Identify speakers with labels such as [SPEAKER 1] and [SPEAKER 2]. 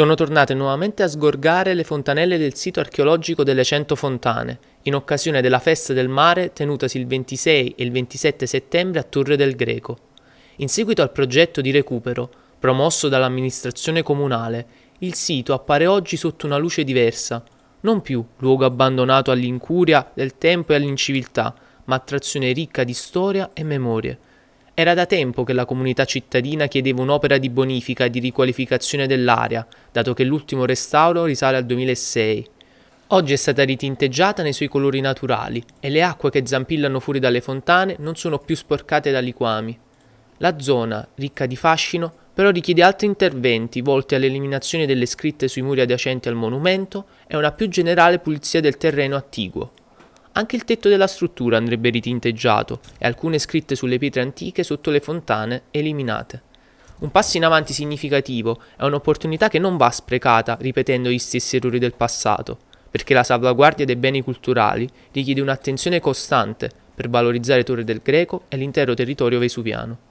[SPEAKER 1] sono tornate nuovamente a sgorgare le fontanelle del sito archeologico delle Cento Fontane, in occasione della festa del mare tenutasi il 26 e il 27 settembre a Torre del Greco. In seguito al progetto di recupero, promosso dall'amministrazione comunale, il sito appare oggi sotto una luce diversa, non più luogo abbandonato all'incuria del tempo e all'inciviltà, ma attrazione ricca di storia e memorie, era da tempo che la comunità cittadina chiedeva un'opera di bonifica e di riqualificazione dell'area, dato che l'ultimo restauro risale al 2006. Oggi è stata ritinteggiata nei suoi colori naturali e le acque che zampillano fuori dalle fontane non sono più sporcate da liquami. La zona, ricca di fascino, però richiede altri interventi volti all'eliminazione delle scritte sui muri adiacenti al monumento e una più generale pulizia del terreno attiguo. Anche il tetto della struttura andrebbe ritinteggiato e alcune scritte sulle pietre antiche sotto le fontane eliminate. Un passo in avanti significativo è un'opportunità che non va sprecata ripetendo gli stessi errori del passato, perché la salvaguardia dei beni culturali richiede un'attenzione costante per valorizzare Torre del Greco e l'intero territorio vesuviano.